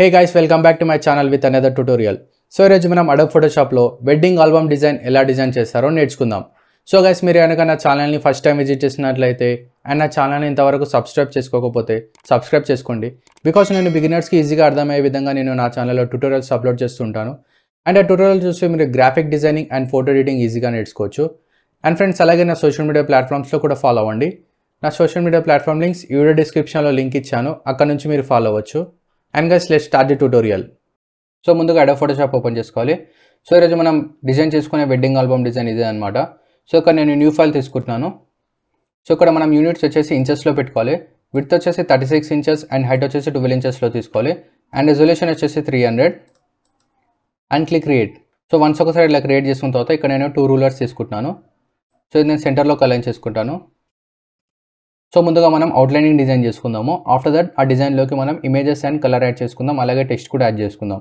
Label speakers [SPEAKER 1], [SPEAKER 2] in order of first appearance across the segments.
[SPEAKER 1] hey guys welcome back to my channel with another tutorial so ఈరోజు మనం Adobe ఫోటోషాప్లో wedding album design ఎలా design చేస్తారో నేర్చుకుందాం సో గైస్ మీరు కనుక నా ఛానల్ని ఫస్ట్ టైం విజిట్ చేసినట్లయితే అండ్ నా ఛానల్ని ఇంతవరకు సబ్స్క్రైబ్ చేసుకోకపోతే సబ్స్క్రైబ్ చేసుకోండి బికాస్ నేను బిగినర్స్కి ఈజీగా అర్థమయ్యే విధంగా నేను నా ఛానల్లో ట్యూటోరియల్స్ అప్లోడ్ చేస్తుంటాను అండ్ ఆ ట్యూటోరియల్ చూసి మీరు graphic designing and photo editing ఈజీగా నేర్చుకోవచ్చు అండ్ ఫ్రెండ్స్ అలాగే నా సోషల్ మీడియా ప్లాట్ఫామ్స్లో కూడా ఫాలో అవ్వండి నా social media platform links video డిస్క్రిప్షన్లో లింక్ ఇచ్చాను అక్కడ నుంచి మీరు ఫాలో అవ్వచ్చు and guys let start the tutorial so ముందుగా అడో ఫోటోషాప్ ఓపెన్ చేసుకోవాలి సో ఈరోజు మనం డిజైన్ చేసుకునే వెడ్డింగ్ ఆల్బమ్ డిజైన్ ఇదే అనమాట సో ఇక్కడ నేను న్యూ ఫైల్ తీసుకుంటున్నాను సో ఇక్కడ మనం యూనిట్స్ వచ్చేసి ఇంచెస్లో పెట్టుకోవాలి విత్ వచ్చేసి thirty six inches and height వచ్చేసి ట్వెల్వ్ ఇంచెస్లో తీసుకోవాలి అండ్ రెజల్యూషన్ వచ్చేసి three hundred and click create so once ఒకసారి ఇలా క్రియేట్ చేసుకున్న తర్వాత ఇక్కడ నేను టూ రూలర్స్ తీసుకుంటున్నాను సో ఇది నేను సెంటర్లోకి అలైన్ చేసుకుంటాను సో ముందుగా మనం అవుట్లైనింగ్ డిజైన్ చేసుకుందాము ఆఫ్టర్ దట్ ఆ డిజైన్లోకి మనం ఇమేజెస్ అండ్ కలర్ యాడ్ చేసుకుందాం అలాగే టెక్స్ట్ కూడా యాడ్ చేసుకుందాం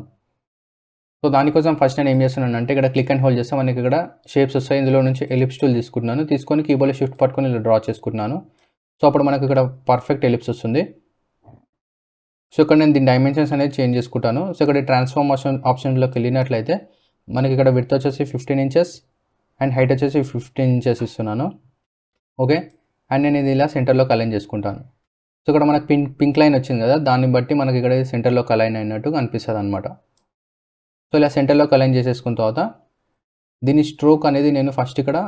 [SPEAKER 1] సో దానికోసం ఫస్ట్ నేను ఏం చేస్తున్నాను అంటే ఇక్కడ క్లిక్ అండ్ హోల్డ్ చేస్తే మనకి ఇక్కడ షేప్స్ వస్తాయి ఇందులో నుంచి ఎలిప్స్ టూల్ తీసుకుంటున్నాను తీసుకొని కీబోర్డ్ షిఫ్ట్ పట్టుకొని ఇలా డ్రా చేసుకుంటున్నాను సో అప్పుడు మనకి ఇక్కడ పర్ఫెక్ట్ ఎలిప్స్ వస్తుంది సో ఇక్కడ నేను దీని డైమెన్షన్స్ అనేది చేంజ్ చేసుకుంటాను సో ఇక్కడ ట్రాన్స్ఫార్మేషన్ ఆప్షన్లోకి వెళ్ళినట్లయితే మనకి ఇక్కడ విత్ వచ్చేసి ఫిఫ్టీన్ ఇంచెస్ అండ్ హైట్ వచ్చేసి ఫిఫ్టీన్ ఇంచెస్ ఇస్తున్నాను ఓకే అండ్ నేను ఇది ఇలా సెంటర్లోకి అలైన్ చేసుకుంటాను సో ఇక్కడ మనకు పింక్ పింక్ లైన్ వచ్చింది కదా దాన్ని బట్టి మనకి ఇక్కడ సెంటర్లోకి అలైన్ అయినట్టు కనిపిస్తుంది అనమాట సో ఇలా సెంటర్లోకి అలైన్ చేసేసుకున్న తర్వాత దీని స్ట్రోక్ అనేది నేను ఫస్ట్ ఇక్కడ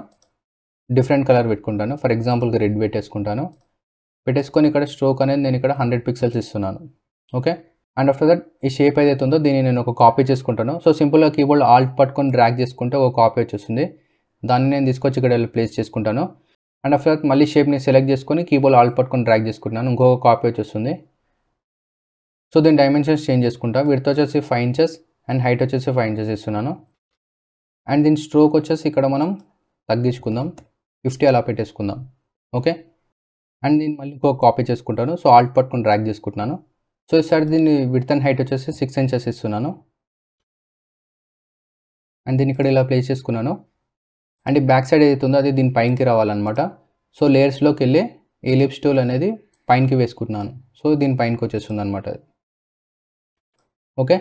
[SPEAKER 1] డిఫరెంట్ కలర్ పెట్టుకుంటాను ఫర్ ఎగ్జాంపుల్కి రెడ్ పెట్టేసుకుంటాను పెట్టేసుకొని ఇక్కడ స్ట్రోక్ అనేది నేను ఇక్కడ హండ్రెడ్ పిక్సెల్స్ ఇస్తున్నాను ఓకే అండ్ ఆఫ్టర్ దట్ ఈ షేప్ ఏదైతే ఉందో దీన్ని నేను ఒక కాపీ చేసుకుంటాను సో సింపుల్గా కీబోర్డ్ ఆల్ట్ పట్టుకొని డ్రాగ్ చేసుకుంటే ఒక కాపీ వచ్చేస్తుంది దాన్ని నేను తీసుకొచ్చి ఇక్కడ ప్లేస్ చేసుకుంటాను అండ్ ఆఫ్ తర్వాత మళ్ళీ షేప్ని సెలెక్ట్ చేసుకొని కీబోర్డ్ ఆల్ పట్టుకొని డ్రాగ్ చేసుకుంటున్నాను ఇంకొక కాపీ వచ్చేస్తుంది సో దీని డైమెన్షన్స్ చేంజ్ చేసుకుంటా విడత వచ్చేసి ఫైవ్ ఇంచెస్ అండ్ హైట్ వచ్చేసి ఫైవ్ ఇంచెస్ ఇస్తున్నాను అండ్ దీని స్ట్రోక్ వచ్చేసి ఇక్కడ మనం తగ్గించుకుందాం ఫిఫ్టీ అలా పెట్టేసుకుందాం ఓకే అండ్ దీన్ని మళ్ళీ ఇంకొక కాపీ చేసుకుంటాను సో ఆల్ట్ పట్టుకుని డ్రాగ్ చేసుకుంటున్నాను సో ఈసారి దీన్ని విడత అండ్ హైట్ వచ్చేసి సిక్స్ ఇంచెస్ ఇస్తున్నాను అండ్ దీన్ని ఇక్కడ ఇలా ప్లేస్ చేసుకున్నాను అండ్ బ్యాక్ సైడ్ ఏదైతే ఉందో అది దీని పైనకి రావాలన్నమాట సో లేయర్స్లోకి వెళ్ళి ఈ లిప్స్ స్టోల్ అనేది పైనకి వేసుకుంటున్నాను సో దీని పైనకి వచ్చేస్తుంది అనమాట అది ఓకే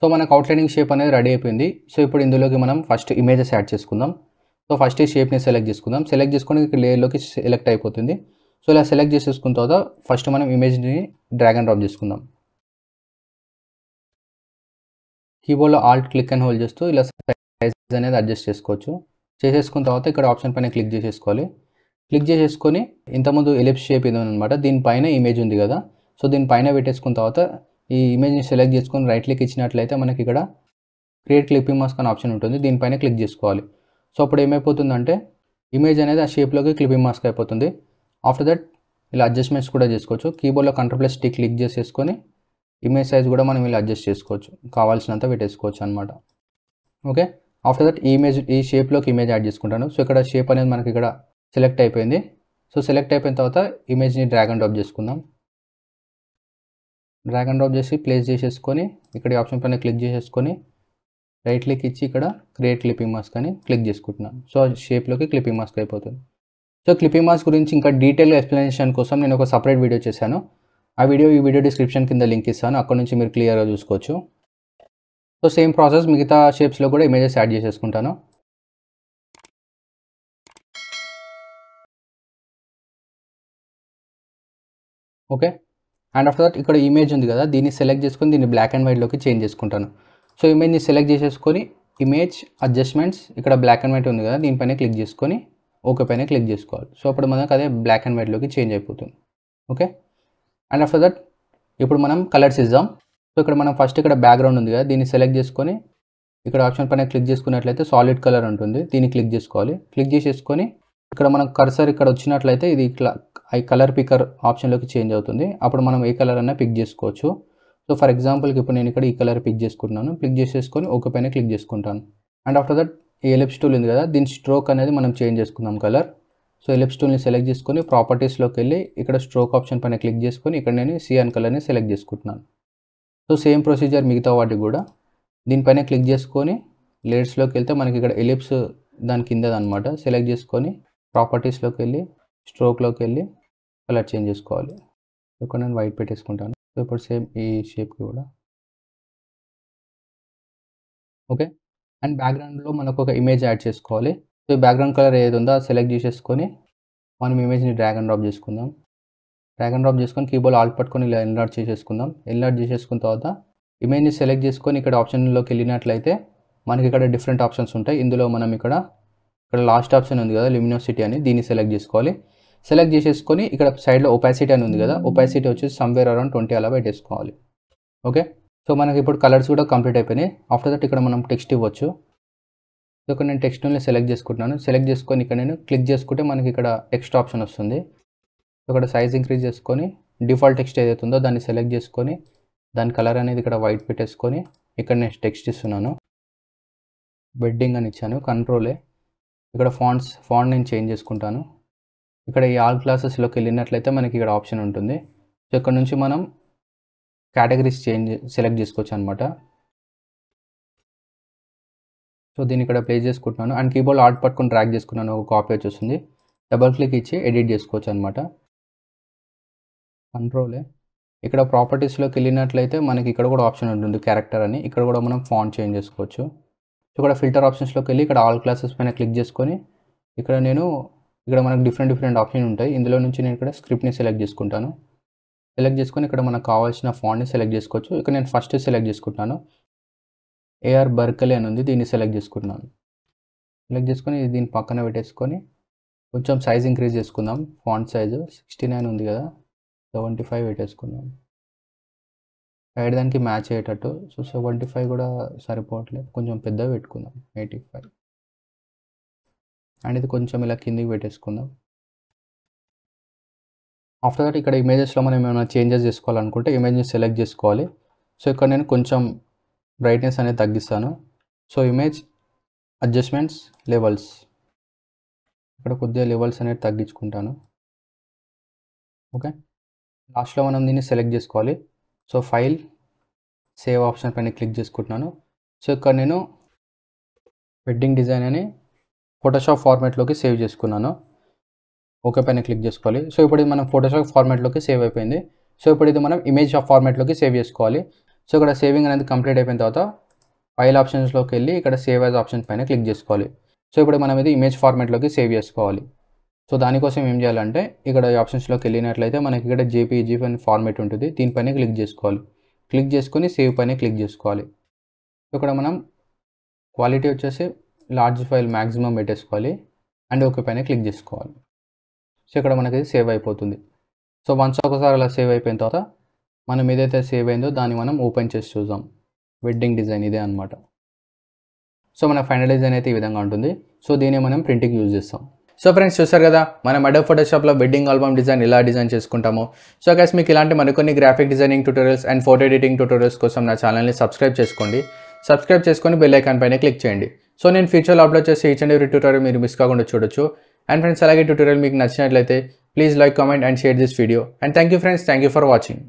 [SPEAKER 1] సో మనకు అవుట్లైనింగ్ షేప్ అనేది రెడీ అయిపోయింది సో ఇప్పుడు ఇందులోకి మనం ఫస్ట్ ఇమేజెస్ యాడ్ చేసుకుందాం సో ఫస్ట్ ఈ షేప్ని సెలెక్ట్ చేసుకుందాం సెలెక్ట్ చేసుకుని ఇక్కడ లేయర్లోకి సెలెక్ట్ అయిపోతుంది సో ఇలా సెలెక్ట్ చేసేసుకున్న తర్వాత ఫస్ట్ మనం ఇమేజ్ని డ్రాగన్ డ్రాప్ చేసుకుందాం కీబోర్డ్లో ఆల్ట్ క్లిక్ అండ్ హోల్డ్ చేస్తూ ఇలా సైజ్ అనేది అడ్జస్ట్ చేసుకోవచ్చు చేసేసుకున్న తర్వాత ఇక్కడ ఆప్షన్ పైన క్లిక్ చేసేసుకోవాలి క్లిక్ చేసేసుకొని ఇంతకుముందు ఎలిప్స్ షేప్ ఇది అనమాట దీనిపైన ఇమేజ్ ఉంది కదా సో దీనిపైన పెట్టేసుకున్న తర్వాత ఈ ఇమేజ్ని సెలెక్ట్ చేసుకొని రైట్ క్లిక్ ఇచ్చినట్లయితే మనకి ఇక్కడ క్రియేట్ క్లిప్పింగ్ మాస్క్ అనే ఆప్షన్ ఉంటుంది దీనిపైన క్లిక్ చేసుకోవాలి సో అప్పుడు ఏమైపోతుందంటే ఇమేజ్ అనేది ఆ షేప్లోకి క్లిప్పింగ్ మాస్క్ అయిపోతుంది ఆఫ్టర్ దట్ ఇలా అడ్జస్ట్మెంట్స్ కూడా చేసుకోవచ్చు కీబోర్డ్లో కంట్రోల్ ప్లస్ టీ క్లిక్ చేసేసుకొని ఇమేజ్ సైజ్ కూడా మనం ఇలా అడ్జస్ట్ చేసుకోవచ్చు కావాల్సినంత పెట్టేసుకోవచ్చు అనమాట ఓకే ఆఫ్టర్ దట్ ఈ ఇమేజ్ ఈ షేప్లోకి ఇమేజ్ యాడ్ చేసుకుంటాను సో ఇక్కడ షేప్ అనేది మనకి ఇక్కడ సెలెక్ట్ అయిపోయింది సో సెలెక్ట్ అయిపోయిన తర్వాత ఇమేజ్ని డ్రాగ్ అండ్ డ్రాప్ చేసుకుందాం డ్రాగ్ అండ్ డ్రాప్ చేసి ప్లేస్ చేసేసుకొని ఇక్కడ ఆప్షన్ పైన క్లిక్ చేసేసుకొని రైట్ క్లిక్ ఇచ్చి ఇక్కడ క్రియేట్ క్లిప్పింగ్ మాస్క్ అని క్లిక్ చేసుకుంటున్నాను సో షేప్లోకి క్లిప్పింగ్ మాస్క్ అయిపోతుంది సో క్లిప్పింగ్ మాస్క్ గురించి ఇంకా డీటెయిల్గా ఎక్స్ప్లెనేషన్ కోసం నేను ఒక సపరేట్ వీడియో చేశాను ఆ వీడియో ఈ వీడియో డిస్క్రిప్షన్ కింద లింక్ ఇస్తాను అక్కడ నుంచి మీరు క్లియర్గా చూసుకోవచ్చు సో సేమ్ ప్రాసెస్ మిగతా షేప్స్లో కూడా ఇమేజెస్ యాడ్ చేసేసుకుంటాను ఓకే అండ్ ఆఫ్టర్ దట్ ఇక్కడ ఇమేజ్ ఉంది కదా దీన్ని సెలెక్ట్ చేసుకొని దీన్ని బ్లాక్ అండ్ వైట్లోకి చేంజ్ చేసుకుంటాను సో ఇమేజ్ని సెలెక్ట్ చేసేసుకొని ఇమేజ్ అడ్జస్ట్మెంట్స్ ఇక్కడ బ్లాక్ అండ్ వైట్ ఉంది కదా దీనిపైన క్లిక్ చేసుకొని ఓకే పైన క్లిక్ చేసుకోవాలి సో అప్పుడు మనకు అదే బ్లాక్ అండ్ వైట్లోకి చేంజ్ అయిపోతుంది ఓకే అండ్ ఆఫ్టర్ దట్ ఇప్పుడు మనం కలర్స్ ఇద్దాం సో ఇక్కడ మనం ఫస్ట్ ఇక్కడ బ్యాక్గ్రౌండ్ ఉంది కదా దీన్ని సెలెక్ట్ చేసుకొని ఇక్కడ ఆప్షన్ పైన క్లిక్ చేసుకున్నట్లయితే సాలిడ్ కలర్ ఉంటుంది దీన్ని క్లిక్ చేసుకోవాలి క్లిక్ చేసేసుకొని ఇక్కడ మనం కర్సర్ ఇక్కడ వచ్చినట్లయితే ఇది ఇట్లా ఐ కలర్ పికర్ ఆప్షన్లోకి చేంజ్ అవుతుంది అప్పుడు మనం ఏ కలర్ అయినా పిక్ చేసుకోవచ్చు సో ఫర్ ఎగ్జాంపుల్కి ఇప్పుడు నేను ఇక్కడ ఈ కలర్ పిక్ చేసుకుంటున్నాను క్లిక్ చేసేసుకొని ఒక పైన క్లిక్ చేసుకుంటాను అండ్ ఆఫ్టర్ దట్ ఈ ఎలిప్స్ టూల్ ఉంది కదా దీని స్ట్రోక్ అనేది మనం చేంజ్ చేసుకుందాం కలర్ సో ఎలిప్స్ టూల్ని సెలెక్ట్ చేసుకొని ప్రాపర్టీస్లోకి వెళ్ళి ఇక్కడ స్ట్రోక్ ఆప్షన్ పైన క్లిక్ చేసుకొని ఇక్కడ నేను సిఎన్ కలర్ని సెలెక్ట్ చేసుకుంటున్నాను సో సేమ్ ప్రొసీజర్ మిగతా వాటికి కూడా దీనిపైన క్లిక్ చేసుకొని లేట్స్లోకి వెళ్తే మనకి ఇక్కడ ఎలిప్స్ దాని అనమాట సెలెక్ట్ చేసుకొని ప్రాపర్టీస్లోకి వెళ్ళి స్ట్రోక్లోకి వెళ్ళి కలర్ చేంజ్ చేసుకోవాలి ఇక్కడ నేను వైట్ పెట్టేసుకుంటాను సో ఇప్పుడు సేమ్ ఈ షేప్కి కూడా ఓకే అండ్ బ్యాక్గ్రౌండ్లో మనకు ఒక ఇమేజ్ యాడ్ చేసుకోవాలి సో బ్యాక్గ్రౌండ్ కలర్ ఏది ఉందో సెలెక్ట్ చేసేసుకొని మనం ఇమేజ్ని డ్రాగ్ అండ్ డ్రాప్ చేసుకుందాం డ్రాగ్ అండ్ డ్రాప్ చేసుకొని కీబోర్డ్ ఆల్ట్ పట్టుకొని ఇలా ఎన్లాట్ చేసేసుకుందాం ఎన్లాట్ చేసేసుకున్న తర్వాత ఇమేజ్ని సెలెక్ట్ చేసుకొని ఇక్కడ ఆప్షన్లోకి వెళ్ళినట్లయితే మనకి ఇక్కడ డిఫరెంట్ ఆప్షన్స్ ఉంటాయి ఇందులో మనం ఇక్కడ ఇక్కడ లాస్ట్ ఆప్షన్ ఉంది కదా లిమినోసిటీ అని దీన్ని సెలెక్ట్ చేసుకోవాలి సెలెక్ట్ చేసేసుకొని ఇక్కడ సైడ్లో ఒపాసిటీ అని ఉంది కదా ఒపాసిటీ వచ్చేసి సమ్వేర్ అరౌండ్ ట్వంటీ అలా వేసుకోవాలి ఓకే సో మనకి ఇప్పుడు కలర్స్ కూడా కంప్లీట్ అయిపోయినాయి ఆఫ్టర్ దట్ ఇక్కడ మనం టెక్స్ట్ ఇవ్వచ్చు ఇక్కడ నేను టెక్స్ట్ ఓన్లీ సెలెక్ట్ చేసుకుంటున్నాను సెలెక్ట్ చేసుకొని ఇక్కడ నేను క్లిక్ చేసుకుంటే మనకి ఇక్కడ టెక్స్ట్ ఆప్షన్ వస్తుంది ఇక్కడ సైజ్ ఇంక్రీజ్ చేసుకొని డిఫాల్ట్ టెక్స్ట్ ఏదైతే ఉందో దాన్ని సెలెక్ట్ చేసుకొని దాని కలర్ అనేది ఇక్కడ వైట్ పెట్టేసుకొని ఇక్కడ నేను టెక్స్ట్ ఇస్తున్నాను బెడ్డింగ్ అని ఇచ్చాను కంట్రోలే ఇక్కడ ఫాంట్స్ ఫాంట్ నేను చేంజ్ చేసుకుంటాను ఇక్కడ ఈ ఆల్ క్లాసెస్లోకి వెళ్ళినట్లయితే మనకి ఇక్కడ ఆప్షన్ ఉంటుంది సో ఇక్కడ నుంచి మనం కేటగిరీస్ చేంజ్ సెలెక్ట్ చేసుకోవచ్చు అనమాట సో దీన్ని ఇక్కడ ప్లే చేసుకుంటున్నాను అండ్ కీబోర్డ్ ఆర్ట్ పట్టుకుని ట్రాక్ చేసుకున్నాను ఒక కాపీ వచ్చేస్తుంది డబల్ క్లిక్ ఇచ్చి ఎడిట్ చేసుకోవచ్చు అనమాట కంట్రోలే ఇక్కడ ప్రాపర్టీస్లోకి వెళ్ళినట్లయితే మనకి ఇక్కడ కూడా ఆప్షన్ ఉంటుంది క్యారెక్టర్ అని ఇక్కడ కూడా మనం ఫాంట్ చేంజ్ చేసుకోవచ్చు ఇక్కడ ఫిల్టర్ ఆప్షన్స్లోకి వెళ్ళి ఇక్కడ ఆల్ క్లాసెస్ పైన క్లిక్ చేసుకొని ఇక్కడ నేను ఇక్కడ మనకు డిఫరెంట్ డిఫరెంట్ ఆప్షన్ ఉంటాయి ఇందులో నుంచి నేను ఇక్కడ స్క్రిప్ట్ని సెలెక్ట్ చేసుకుంటాను సెలెక్ట్ చేసుకొని ఇక్కడ మనకు కావాల్సిన ఫాంట్ని సెలెక్ట్ చేసుకోవచ్చు ఇక్కడ నేను ఫస్ట్ సెలెక్ట్ చేసుకుంటాను ఏఆర్ బర్కలే అని ఉంది దీన్ని సెలెక్ట్ చేసుకుంటున్నాను సెలెక్ట్ చేసుకొని దీన్ని పక్కన పెట్టేసుకొని కొంచెం సైజ్ ఇంక్రీజ్ చేసుకుందాం ఫాంట్ సైజు సిక్స్టీ నైన్ ఉంది కదా సెవెంటీ ఫైవ్ పెట్టేసుకున్నాను ఎయిట్ దానికి మ్యాచ్ అయ్యేటట్టు సో సెవెంటీ ఫైవ్ కూడా సరిపోవట్లేదు కొంచెం పెద్దగా పెట్టుకుందాం ఎయిటీ ఫైవ్ అండ్ ఇది కొంచెం ఇలా కిందికి పెట్టేసుకుందాం ఆఫ్టర్ దట్ ఇక్కడ ఇమేజెస్లో మనం ఏమైనా చేంజెస్ చేసుకోవాలనుకుంటే ఇమేజ్ని సెలెక్ట్ చేసుకోవాలి సో ఇక్కడ నేను కొంచెం బ్రైట్నెస్ అనేది తగ్గిస్తాను సో ఇమేజ్ అడ్జస్ట్మెంట్స్ లెవెల్స్ ఇక్కడ కొద్దిగా లెవెల్స్ అనేది తగ్గించుకుంటాను ఓకే లాస్ట్లో మనం దీన్ని సెలెక్ట్ చేసుకోవాలి సో ఫైల్ సేవ్ ఆప్షన్ పైన క్లిక్ చేసుకుంటున్నాను సో ఇక్కడ నేను వెడ్డింగ్ డిజైన్ అని ఫోటోషాప్ ఫార్మాట్లోకి సేవ్ చేసుకున్నాను ఓకే పైన క్లిక్ చేసుకోవాలి సో ఇప్పుడు ఇది మనం ఫోటోషాప్ ఫార్మాట్లోకి సేవ్ అయిపోయింది సో ఇప్పుడు ఇది మనం ఇమేజ్ ఫార్మాట్లోకి సేవ్ చేసుకోవాలి సో ఇక్కడ సేవింగ్ అనేది కంప్లీట్ అయిపోయిన తర్వాత ఫైల్ ఆప్షన్స్లోకి వెళ్ళి ఇక్కడ సేవ్ యాజ్ ఆప్షన్ పైన క్లిక్ చేసుకోవాలి సో ఇప్పుడు మనం ఇది ఇమేజ్ ఫార్మాట్లోకి సేవ్ చేసుకోవాలి సో దానికోసం ఏం చేయాలంటే ఇక్కడ ఆప్షన్స్లోకి వెళ్ళినట్లయితే మనకి ఇక్కడ జేపీజీఫ్ అని ఫార్మేట్ ఉంటుంది దీనిపైన క్లిక్ చేసుకోవాలి క్లిక్ చేసుకొని సేవ్ పైన క్లిక్ చేసుకోవాలి ఇక్కడ మనం క్వాలిటీ వచ్చేసి లార్జ్ ఫైల్ మ్యాక్సిమం పెట్టేసుకోవాలి అండ్ ఓకే పైన క్లిక్ చేసుకోవాలి సో ఇక్కడ మనకి సేవ్ అయిపోతుంది సో వన్స్ ఒకసారి అలా సేవ్ అయిపోయిన తర్వాత మనం ఏదైతే సేవ్ అయిందో దాన్ని మనం ఓపెన్ చేసి చూద్దాం వెడ్డింగ్ డిజైన్ ఇదే అనమాట సో మన ఫైనల్ డిజైన్ అయితే ఈ విధంగా ఉంటుంది సో దీన్ని మనం ప్రింటింగ్ యూజ్ చేస్తాం సో ఫ్రెండ్స్ చూసారు కదా మనం అడబ్ ఫోటోషాప్లో వెడ్డింగ్ ఆల్బమ్ డిజైన్ ఇలా డిజైన్ చేసుకుంటాము సో గైస్ మీకు ఇలాంటి మరికొన్ని graphic designing tutorials and photo editing tutorials కోసం నా ఛానల్ని సబ్స్క్రైబ్ చేసుకోండి సబ్స్క్రైబ్ చేసుకొని బెల్లైకాన్ పైన క్లిక్ చేయండి సో నేను ఫ్యూచర్లో అప్లోడ్ చేసే ఈచ్ అండ్ ఎవరి ట్యూటోరియల్ మీరు మిస్ కాకుండా చూడొచ్చు అండ్ ఫ్రెండ్స్ అలాగే ట్యూటోరియల్ మీకు నచ్చినట్లయితే please like comment and share this video and thank you friends thank you for watching